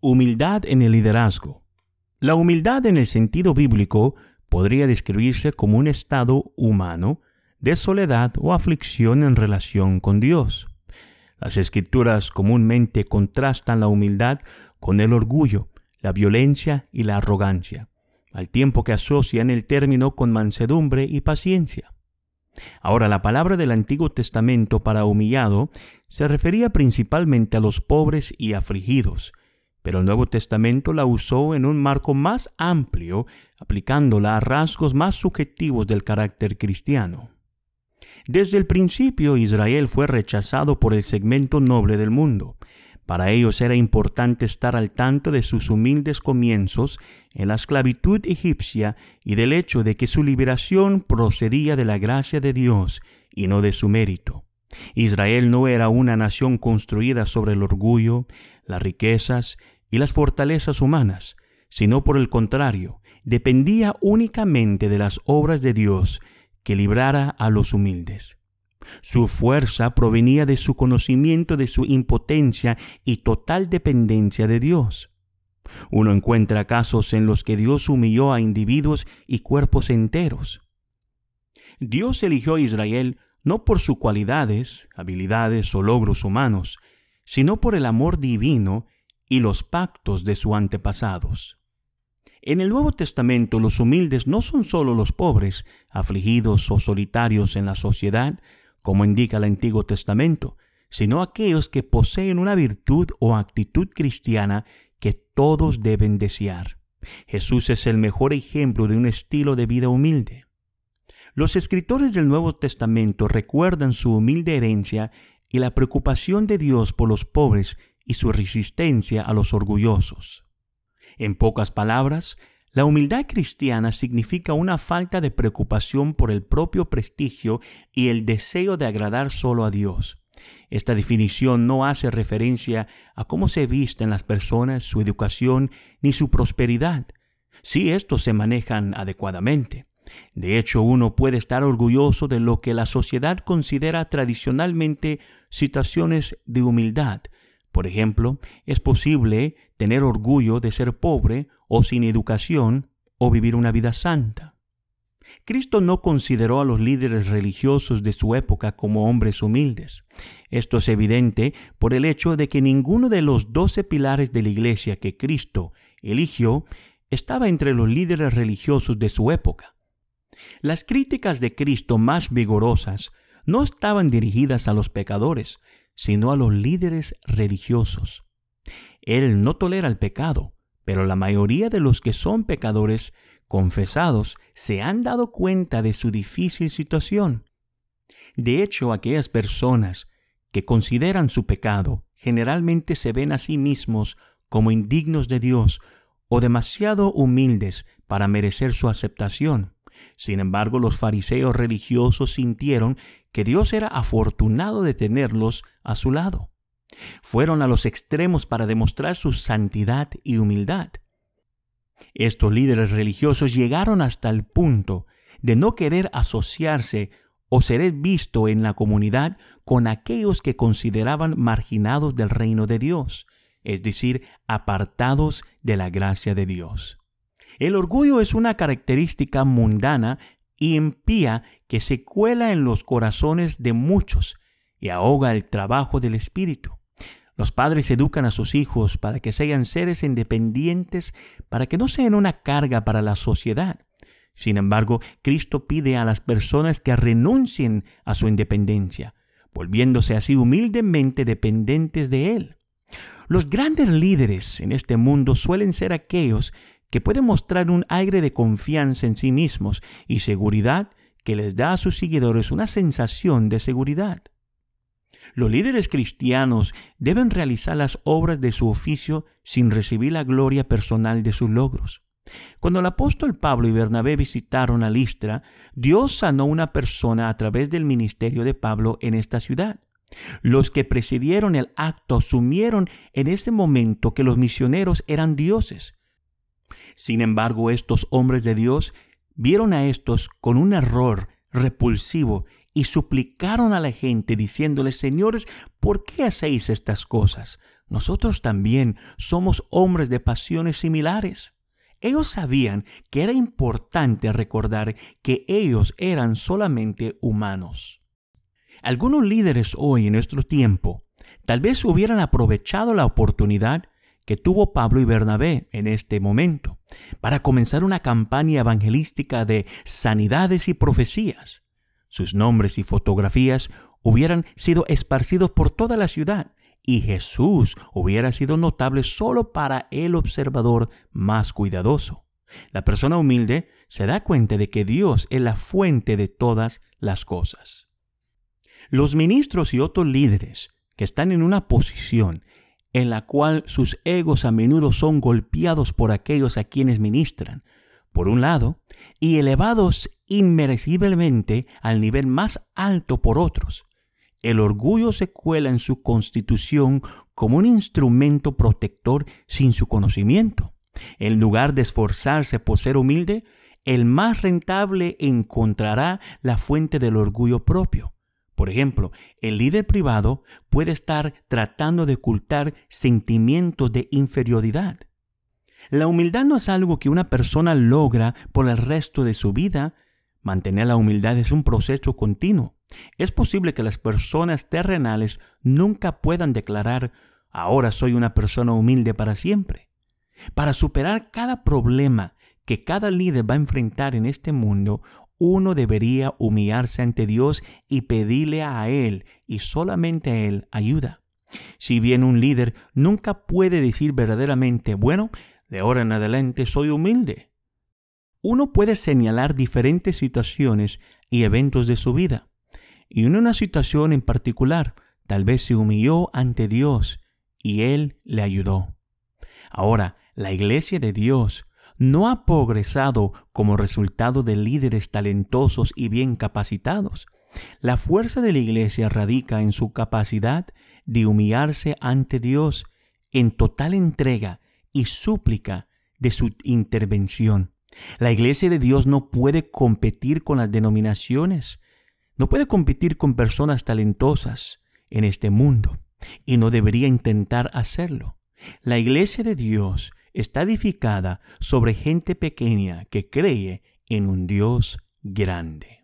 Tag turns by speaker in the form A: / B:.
A: Humildad en el liderazgo. La humildad en el sentido bíblico podría describirse como un estado humano de soledad o aflicción en relación con Dios. Las escrituras comúnmente contrastan la humildad con el orgullo, la violencia y la arrogancia, al tiempo que asocian el término con mansedumbre y paciencia. Ahora, la palabra del Antiguo Testamento para humillado se refería principalmente a los pobres y afligidos, pero el Nuevo Testamento la usó en un marco más amplio, aplicándola a rasgos más subjetivos del carácter cristiano. Desde el principio Israel fue rechazado por el segmento noble del mundo. Para ellos era importante estar al tanto de sus humildes comienzos en la esclavitud egipcia y del hecho de que su liberación procedía de la gracia de Dios y no de su mérito. Israel no era una nación construida sobre el orgullo, las riquezas y las fortalezas humanas, sino por el contrario, dependía únicamente de las obras de Dios que librara a los humildes. Su fuerza provenía de su conocimiento de su impotencia y total dependencia de Dios. Uno encuentra casos en los que Dios humilló a individuos y cuerpos enteros. Dios eligió a Israel no por sus cualidades, habilidades o logros humanos, sino por el amor divino y los pactos de sus antepasados. En el Nuevo Testamento los humildes no son sólo los pobres, afligidos o solitarios en la sociedad, como indica el Antiguo Testamento, sino aquellos que poseen una virtud o actitud cristiana que todos deben desear. Jesús es el mejor ejemplo de un estilo de vida humilde. Los escritores del Nuevo Testamento recuerdan su humilde herencia y la preocupación de Dios por los pobres y su resistencia a los orgullosos. En pocas palabras, la humildad cristiana significa una falta de preocupación por el propio prestigio y el deseo de agradar solo a Dios. Esta definición no hace referencia a cómo se visten las personas, su educación ni su prosperidad, si estos se manejan adecuadamente. De hecho, uno puede estar orgulloso de lo que la sociedad considera tradicionalmente situaciones de humildad, por ejemplo, es posible tener orgullo de ser pobre o sin educación o vivir una vida santa. Cristo no consideró a los líderes religiosos de su época como hombres humildes. Esto es evidente por el hecho de que ninguno de los doce pilares de la iglesia que Cristo eligió estaba entre los líderes religiosos de su época. Las críticas de Cristo más vigorosas no estaban dirigidas a los pecadores, sino a los líderes religiosos. Él no tolera el pecado, pero la mayoría de los que son pecadores confesados se han dado cuenta de su difícil situación. De hecho, aquellas personas que consideran su pecado generalmente se ven a sí mismos como indignos de Dios o demasiado humildes para merecer su aceptación. Sin embargo, los fariseos religiosos sintieron que Dios era afortunado de tenerlos a su lado. Fueron a los extremos para demostrar su santidad y humildad. Estos líderes religiosos llegaron hasta el punto de no querer asociarse o ser visto en la comunidad con aquellos que consideraban marginados del reino de Dios, es decir, apartados de la gracia de Dios. El orgullo es una característica mundana y impía que se cuela en los corazones de muchos y ahoga el trabajo del espíritu. Los padres educan a sus hijos para que sean seres independientes, para que no sean una carga para la sociedad. Sin embargo, Cristo pide a las personas que renuncien a su independencia, volviéndose así humildemente dependientes de Él. Los grandes líderes en este mundo suelen ser aquellos que puede mostrar un aire de confianza en sí mismos y seguridad que les da a sus seguidores una sensación de seguridad. Los líderes cristianos deben realizar las obras de su oficio sin recibir la gloria personal de sus logros. Cuando el apóstol Pablo y Bernabé visitaron a Listra, Dios sanó una persona a través del ministerio de Pablo en esta ciudad. Los que presidieron el acto asumieron en ese momento que los misioneros eran dioses sin embargo, estos hombres de Dios vieron a estos con un error repulsivo y suplicaron a la gente diciéndoles, señores, ¿por qué hacéis estas cosas? Nosotros también somos hombres de pasiones similares. Ellos sabían que era importante recordar que ellos eran solamente humanos. Algunos líderes hoy en nuestro tiempo tal vez hubieran aprovechado la oportunidad que tuvo Pablo y Bernabé en este momento para comenzar una campaña evangelística de sanidades y profecías. Sus nombres y fotografías hubieran sido esparcidos por toda la ciudad y Jesús hubiera sido notable solo para el observador más cuidadoso. La persona humilde se da cuenta de que Dios es la fuente de todas las cosas. Los ministros y otros líderes que están en una posición en la cual sus egos a menudo son golpeados por aquellos a quienes ministran, por un lado, y elevados inmereciblemente al nivel más alto por otros. El orgullo se cuela en su constitución como un instrumento protector sin su conocimiento. En lugar de esforzarse por ser humilde, el más rentable encontrará la fuente del orgullo propio. Por ejemplo, el líder privado puede estar tratando de ocultar sentimientos de inferioridad. La humildad no es algo que una persona logra por el resto de su vida. Mantener la humildad es un proceso continuo. Es posible que las personas terrenales nunca puedan declarar, ahora soy una persona humilde para siempre. Para superar cada problema que cada líder va a enfrentar en este mundo, uno debería humillarse ante Dios y pedirle a Él y solamente a Él ayuda. Si bien un líder nunca puede decir verdaderamente, bueno, de ahora en adelante soy humilde. Uno puede señalar diferentes situaciones y eventos de su vida. Y en una situación en particular, tal vez se humilló ante Dios y Él le ayudó. Ahora, la iglesia de Dios no ha progresado como resultado de líderes talentosos y bien capacitados. La fuerza de la iglesia radica en su capacidad de humillarse ante Dios en total entrega y súplica de su intervención. La iglesia de Dios no puede competir con las denominaciones, no puede competir con personas talentosas en este mundo y no debería intentar hacerlo. La iglesia de Dios está edificada sobre gente pequeña que cree en un Dios grande.